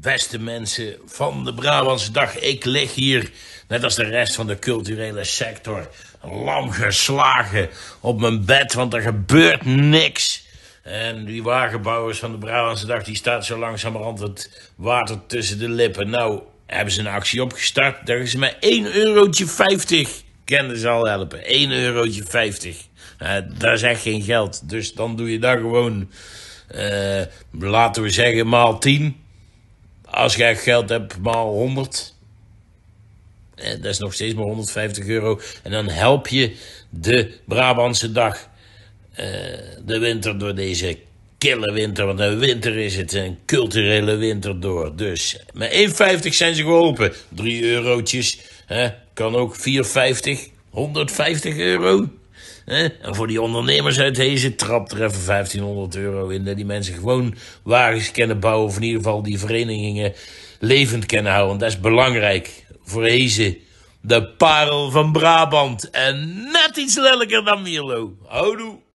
Beste mensen van de Brabantse dag, ik lig hier, net als de rest van de culturele sector, lam geslagen op mijn bed, want er gebeurt niks. En die wagenbouwers van de Brabantse dag, die staat zo langzamerhand het water tussen de lippen. Nou, hebben ze een actie opgestart, daar is maar één eurotje. Kenden ze al helpen, 1 eurotje. Uh, eh, dat is echt geen geld, dus dan doe je daar gewoon, eh, laten we zeggen, maal 10. Als jij geld hebt, maal 100. En eh, dat is nog steeds maar 150 euro. En dan help je de Brabantse dag. Uh, de winter door deze kille winter. Want een winter is het. Een culturele winter door. Dus met 1,50 zijn ze geholpen. 3 eurotjes. Hè? Kan ook 4,50. 150 euro. En voor die ondernemers uit Hezen trapt er even 1500 euro in. Dat die mensen gewoon wagens kunnen bouwen. Of in ieder geval die verenigingen levend kunnen houden. Dat is belangrijk voor Hezen. De parel van Brabant. En net iets lelijker dan Mierlo. Houdoe.